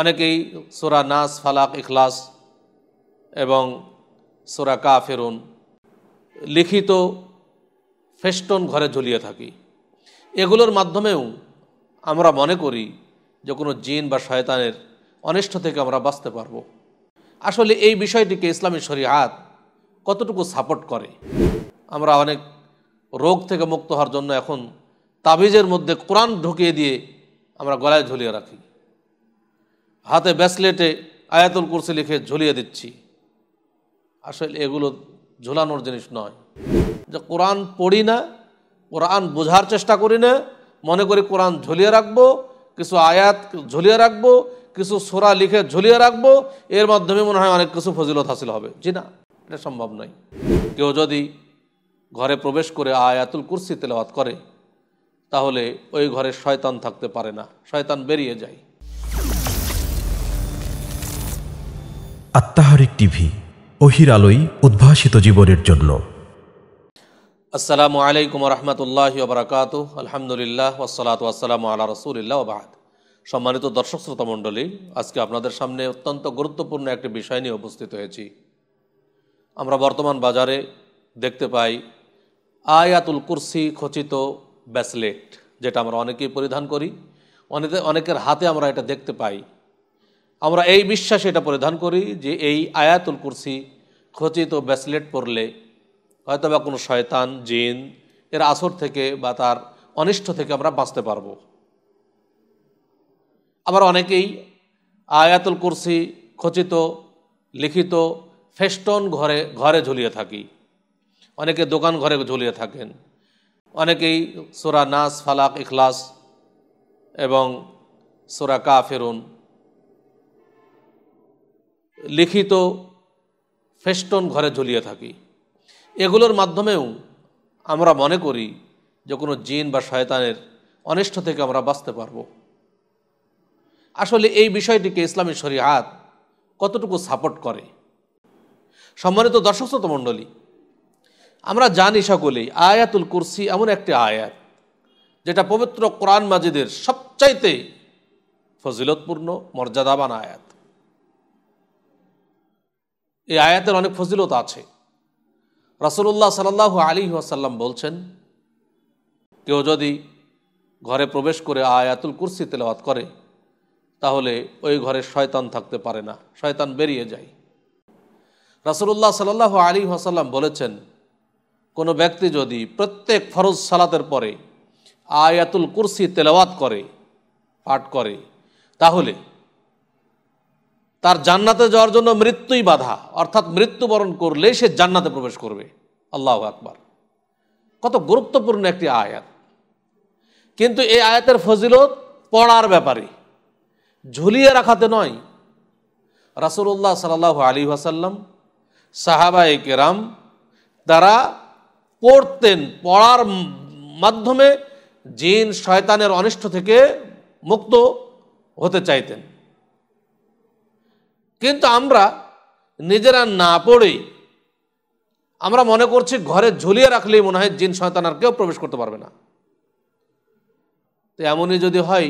অনেকেই সোরা নাস ফালাক ইখলাস এবং সোরা কা ফেরুন লিখিত ফেস্টন ঘরে ঝুলিয়ে থাকি এগুলোর মাধ্যমেও আমরা মনে করি যে কোনো জিন বা শয়তানের অনিষ্ট থেকে আমরা বাঁচতে পারব আসলে এই বিষয়টিকে ইসলামী শরিয়াত কতটুকু সাপোর্ট করে আমরা অনেক রোগ থেকে মুক্ত হওয়ার জন্য এখন তাবিজের মধ্যে কোরআন ঢুকিয়ে দিয়ে আমরা গলায় ঝুলিয়ে রাখি হাতে ব্যাসলেটে আয়াতুল কুরসি লিখে ঝুলিয়ে দিচ্ছি আসলে এগুলো ঝোলানোর জিনিস নয় যে কোরআন পড়ি না কোরআন বোঝার চেষ্টা করি না মনে করি কোরআন ঝুলিয়ে রাখবো কিছু আয়াত ঝুলিয়ে রাখবো কিছু সোরা লিখে ঝুলিয়ে রাখবো এর মাধ্যমে মনে হয় অনেক কিছু ফজিলত হাসিল হবে জি না এটা সম্ভব নয় কেউ যদি ঘরে প্রবেশ করে আয়াতুল কুরসি তেলাওয়াত করে তাহলে ওই ঘরে শয়তান থাকতে পারে না শয়তান বেরিয়ে যায় আরেক টিভি অহির আলোই উদ্ভাসিত জীবনের জন্য আসসালামু আলাইকুম রহমতুল্লাহ ওবরাকাত আলহামদুলিল্লাহ ওসলাত আসসালামু আল্লাহ রসুলিল্লাহ ওবাহাদ সম্মানিত দর্শক শ্রোতা মণ্ডলী আজকে আপনাদের সামনে অত্যন্ত গুরুত্বপূর্ণ একটি বিষয় নিয়ে উপস্থিত হয়েছি আমরা বর্তমান বাজারে দেখতে পাই আয়াতুল কুরসি খচিত ব্যাসলেট যেটা আমরা অনেকেই পরিধান করি অনেকে অনেকের হাতে আমরা এটা দেখতে পাই আমরা এই বিশ্বাস এটা পরিধান করি যে এই আয়াতুল কুরসি খচিত ব্যাসলেট পরলে হয়তো বা কোনো শয়তান জিন এর আসর থেকে বা তার অনিষ্ট থেকে আমরা বাঁচতে পারব আবার অনেকেই আয়াতুল কুরসি খচিত লিখিত ফেস্টন ঘরে ঘরে ঝুলিয়ে থাকি অনেকে দোকান ঘরে ঝুলিয়ে থাকেন অনেকেই সোরা নাস ফালাক ইখলাস এবং সোরা কা ফেরুন লিখিত ফেস্টন ঘরে ঝুলিয়ে থাকি এগুলোর মাধ্যমেও আমরা মনে করি যে কোনো জিন বা শয়তানের অনিষ্ট থেকে আমরা বাঁচতে পারব আসলে এই বিষয়টিকে ইসলামী শরীয়ত কতটুকু সাপোর্ট করে সম্মানিত দর্শক মণ্ডলী আমরা জানি সকলেই আয়াতুল কুরসি এমন একটি আয়াত যেটা পবিত্র কোরআন মাজিদের সবচাইতে ফজিলতপূর্ণ মর্যাদাবান আয়াত এই আয়াতের অনেক ফজিলত আছে রাসুল্লাহ সাল্লাহ আলী আসাল্লাম বলছেন কেউ যদি ঘরে প্রবেশ করে আয়াতুল কুরসি তেলাওয়াত করে তাহলে ওই ঘরে শয়তান থাকতে পারে না শয়তান বেরিয়ে যায় রাসুল্লাহ সাল্লাহ আলী আসাল্লাম বলেছেন কোনো ব্যক্তি যদি প্রত্যেক ফরজ সালাতের পরে আয়াতুল কুরসি তেলাওয়াত করে পাঠ করে তাহলে তার জান্নাতে যাওয়ার জন্য মৃত্যুই বাধা অর্থাৎ মৃত্যুবরণ করলে সে জান্নাতে প্রবেশ করবে আল্লাহ আকবার কত গুরুত্বপূর্ণ একটি আয়াত কিন্তু এই আয়াতের ফজিলত পড়ার ব্যাপারে ঝুলিয়ে রাখাতে নয় রাসুল্লাহ সাল আলী আসাল্লাম সাহাবা কেরাম তারা পড়তেন পড়ার মাধ্যমে জিন শয়তানের অনিষ্ট থেকে মুক্ত হতে চাইতেন কিন্তু আমরা নিজেরা না পড়ে আমরা মনে করছি ঘরে ঝুলিয়ে রাখলেই মনে হয় জিন শয়তান আর কেউ প্রবেশ করতে পারবে না তো এমনই যদি হয়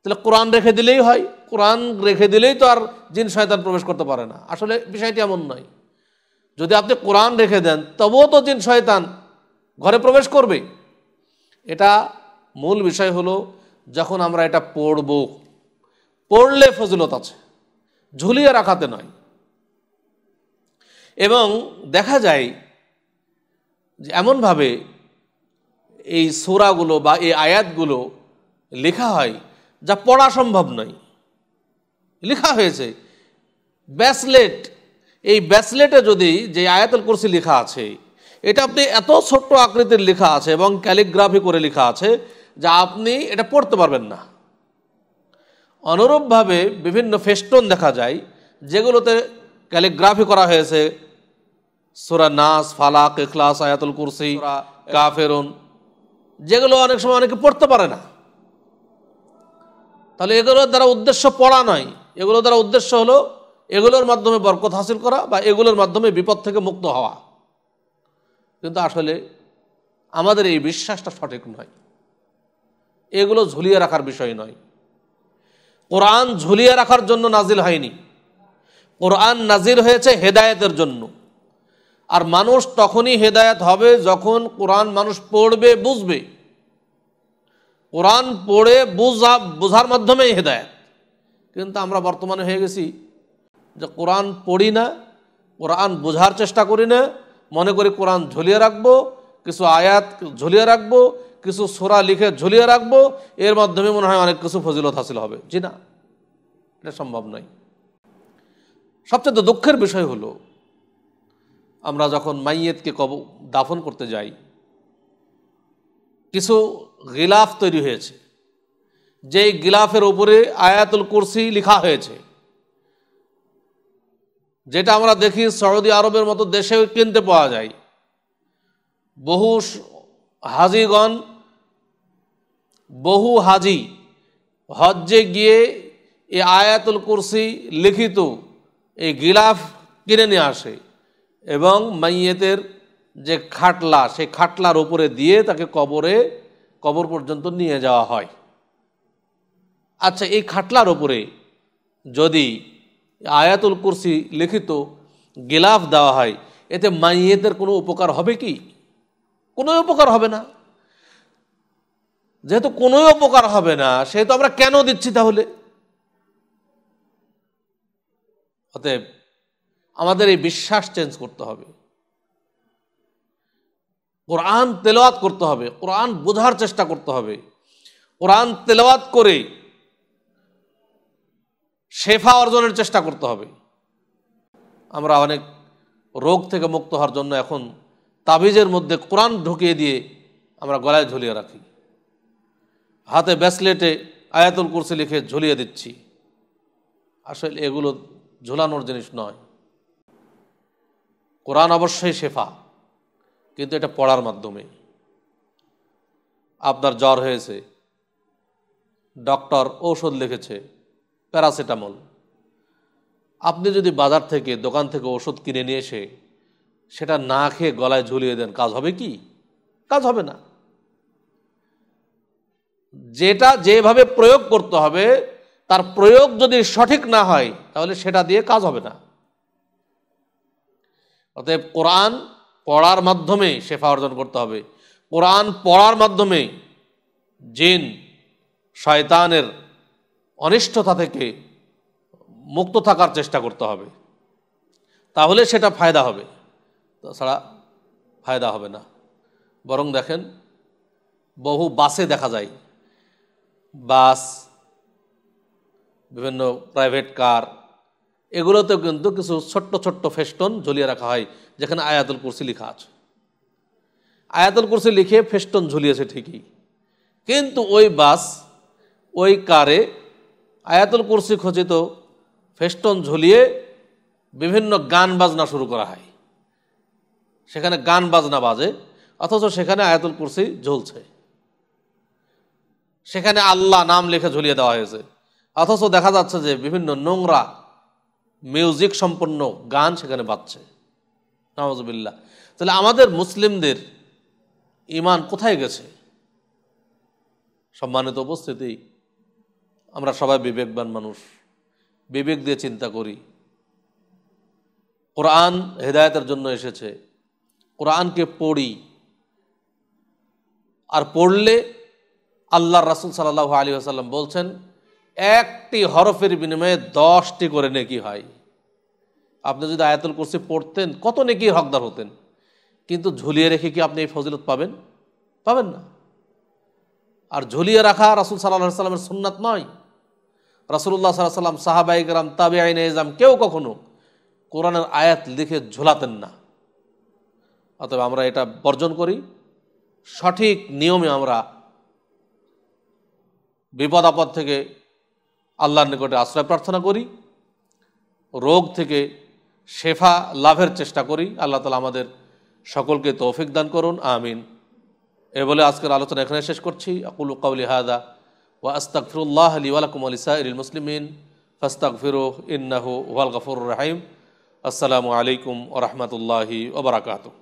তাহলে কোরআন রেখে দিলেই হয় কোরআন রেখে দিলেই তো আর জিন শয়তান প্রবেশ করতে পারে না আসলে বিষয়টি এমন নয় যদি আপনি কোরআন রেখে দেন তবুও তো জিন শয়তান ঘরে প্রবেশ করবে এটা মূল বিষয় হলো যখন আমরা এটা পড়ব পড়লে ফজলত আছে ঝুলিয়ে রাখাতে নয় এবং দেখা যায় যে এমনভাবে এই সোরাগুলো বা এই আয়াতগুলো লেখা হয় যা পড়া সম্ভব নয় লেখা হয়েছে ব্যাসলেট এই ব্যাসলেটে যদি যে আয়াতল কোর্সি লেখা আছে এটা আপনি এত ছোট্ট আকৃতির লেখা আছে এবং ক্যালিগ্রাফি করে লেখা আছে যা আপনি এটা পড়তে পারবেন না অনুরূপভাবে বিভিন্ন ফেস্টন দেখা যায় যেগুলোতে ক্যালিগ্রাফি করা হয়েছে সুরা নাস ফালাক এখলাস আয়াতুল কুরসি কাফেরুন যেগুলো অনেক সময় অনেকে পড়তে পারে না তাহলে এগুলোর দ্বারা উদ্দেশ্য পড়া নয় এগুলো দ্বারা উদ্দেশ্য হলো এগুলোর মাধ্যমে বরকত হাসিল করা বা এগুলোর মাধ্যমে বিপদ থেকে মুক্ত হওয়া কিন্তু আসলে আমাদের এই বিশ্বাসটা সঠিক নয় এগুলো ঝুলিয়ে রাখার বিষয় নয় কোরআন ঝুলিয়ে রাখার জন্য নাজিল হয়নি কোরআন নাজির হয়েছে হেদায়েতের জন্য আর মানুষ তখনই হেদায়েত হবে যখন কোরআন মানুষ পড়বে বুঝবে কোরআন পড়ে বুঝা বোঝার মাধ্যমেই হেদায়েত কিন্তু আমরা বর্তমানে হয়ে গেছি যে কোরআন পড়ি না কোরআন বোঝার চেষ্টা করি না মনে করি কোরআন ঝুলিয়ে রাখবো কিছু আয়াত ঝুলিয়ে রাখবো কিছু সোরা লিখে ঝুলিয়ে রাখবো এর মাধ্যমে মনে হয় অনেক কিছু ফজিলত হাসিল হবে জি না এটা সম্ভব নয় সবচেয়ে দুঃখের বিষয় হলো আমরা যখন মাইয়েতকে কব দাফন করতে যাই কিছু গিলাফ তৈরি হয়েছে যেই গিলাফের উপরে আয়াতুল কুরসি লিখা হয়েছে যেটা আমরা দেখি সৌদি আরবের মতো দেশে কিনতে পাওয়া যায় বহু হাজিগণ বহু হাজি হজ্জে গিয়ে এই আয়াতুল কুরসি লিখিত এই গিলাফ কিনে নিয়ে আসে এবং মাইয়েতের যে খাটলা সেই খাটলার উপরে দিয়ে তাকে কবরে কবর পর্যন্ত নিয়ে যাওয়া হয় আচ্ছা এই খাটলার উপরে যদি আয়াতুল কুরসি লিখিত গিলাফ দেওয়া হয় এতে মাইয়েতের কোনো উপকার হবে কি কোনো উপকার হবে না যেহেতু কোনোই উপকার হবে না সেহেতু আমরা কেন দিচ্ছি তাহলে অতএব আমাদের এই বিশ্বাস চেঞ্জ করতে হবে কোরআন তেলাওয়াত করতে হবে কোরআন বোঝার চেষ্টা করতে হবে কোরআন তেলাওয়াত করে শেফা অর্জনের চেষ্টা করতে হবে আমরা অনেক রোগ থেকে মুক্ত হওয়ার জন্য এখন তাবিজের মধ্যে কোরআন ঢুকিয়ে দিয়ে আমরা গলায় ঝুলিয়ে রাখি হাতে ব্যাসলেটে আয়াতুল কুরসি লিখে ঝুলিয়ে দিচ্ছি আসলে এগুলো ঝোলানোর জিনিস নয় কোরআন অবশ্যই শেফা কিন্তু এটা পড়ার মাধ্যমে আপনার জ্বর হয়েছে ডক্টর ঔষধ লিখেছে প্যারাসিটামল আপনি যদি বাজার থেকে দোকান থেকে ওষুধ কিনে নিয়ে এসে সেটা না খেয়ে গলায় ঝুলিয়ে দেন কাজ হবে কি কাজ হবে না যেটা যেভাবে প্রয়োগ করতে হবে তার প্রয়োগ যদি সঠিক না হয় তাহলে সেটা দিয়ে কাজ হবে না অতএব কোরআন পড়ার মাধ্যমে শেফা অর্জন করতে হবে কোরআন পড়ার মাধ্যমে জিন শয়তানের অনিষ্টতা থেকে মুক্ত থাকার চেষ্টা করতে হবে তাহলে সেটা ফায়দা হবে তাছাড়া ফায়দা হবে না বরং দেখেন বহু বাসে দেখা যায় বাস বিভিন্ন প্রাইভেট কার এগুলোতেও কিন্তু কিছু ছোট্ট ছোট্ট ফেস্টন ঝুলিয়ে রাখা হয় যেখানে আয়াতুল কুরসি লেখা আছে আয়াতুল কুরসি লিখে ফেস্টন ঝুলিয়েছে ঠিকই কিন্তু ওই বাস ওই কারে আয়াতুল কুরসি খচিত ফেস্টন ঝুলিয়ে বিভিন্ন গান বাজনা শুরু করা হয় সেখানে গান বাজনা বাজে অথচ সেখানে আয়াতুল কুরসি ঝুলছে সেখানে আল্লাহ নাম লিখে ঝুলিয়ে দেওয়া হয়েছে অথচ দেখা যাচ্ছে যে বিভিন্ন নোংরা মিউজিক সম্পন্ন গান সেখানে বাজছে নামাজবিল্লা তাহলে আমাদের মুসলিমদের ইমান কোথায় গেছে সম্মানিত উপস্থিতি আমরা সবাই বিবেকবান মানুষ বিবেক দিয়ে চিন্তা করি কোরআন হেদায়তের জন্য এসেছে কোরআনকে পড়ি আর পড়লে আল্লাহ রাসুল সাল্লাহ আলী আসাল্লাম বলছেন একটি হরফের বিনিময়ে দশটি করে নেকি হয় আপনি যদি আয়াতুল কুরসি পড়তেন কত নেকি হকদার হতেন কিন্তু ঝুলিয়ে রেখে কি আপনি এই ফজিলত পাবেন পাবেন না আর ঝুলিয়ে রাখা রাসুল সাল্লাহ সাল্লামের সুন্নাত নয় রাসুল্লাহ সাল্লাহ সাল্লাম সাহাবাইক রাম তাবে আইন ইজাম কেউ কখনো কোরআনের আয়াত লিখে ঝোলাতেন না অতএব আমরা এটা বর্জন করি সঠিক নিয়মে আমরা বিপদ আপদ থেকে আল্লাহর নিকটে আশ্রয় প্রার্থনা করি রোগ থেকে শেফা লাভের চেষ্টা করি আল্লাহ তালা আমাদের সকলকে তৌফিক দান করুন আমিন এ বলে আজকের আলোচনা এখানে শেষ করছি আকুল কাউলি হাদা আস্তাক ফিরুল্লাহ আলী আলকুম আলিসা ইল মুসলিমিন ফিরো ইন্নাহ ওয়াল গফর রাহিম আসসালামু আলাইকুম ওরহমতুল্লাহি ওবরাকাতু